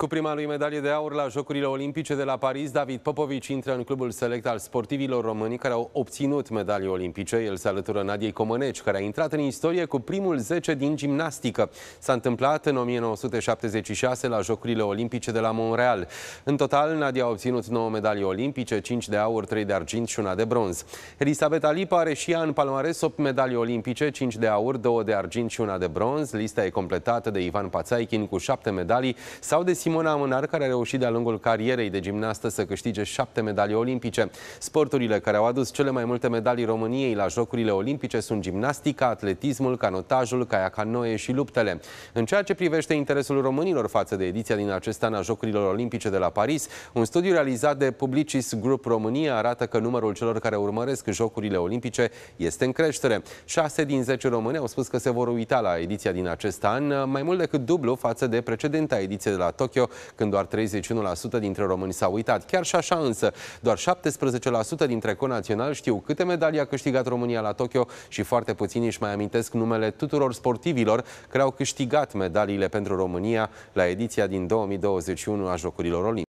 Cu prima lui medalie de aur la Jocurile Olimpice de la Paris, David Popovici intră în clubul select al sportivilor români care au obținut medalii olimpice. El se alătură Nadiei Comăneci, care a intrat în istorie cu primul 10 din gimnastică. S-a întâmplat în 1976 la Jocurile Olimpice de la Montreal. În total, Nadia a obținut 9 medalii olimpice, 5 de aur, 3 de argint și una de bronz. Elisabeta Lipa are și ea în palmares 8 medalii olimpice, 5 de aur, 2 de argint și una de bronz. Lista e completată de Ivan Pațaichin cu 7 medalii sau de Simon Simona Amânar, care a reușit de-a lungul carierei de gimnastă să câștige șapte medalii olimpice. Sporturile care au adus cele mai multe medalii României la Jocurile Olimpice sunt gimnastica, atletismul, canotajul, caiacanoe și luptele. În ceea ce privește interesul românilor față de ediția din acest an a Jocurilor Olimpice de la Paris, un studiu realizat de Publicis Group România arată că numărul celor care urmăresc Jocurile Olimpice este în creștere. 6 din 10 români au spus că se vor uita la ediția din acest an, mai mult decât dublu față de precedenta ediție de la Tokyo, Tokyo, când doar 31% dintre români s-au uitat. Chiar și așa însă, doar 17% dintre conaționali știu câte medalii a câștigat România la Tokyo și foarte puțini își mai amintesc numele tuturor sportivilor care au câștigat medaliile pentru România la ediția din 2021 a Jocurilor Olimpice.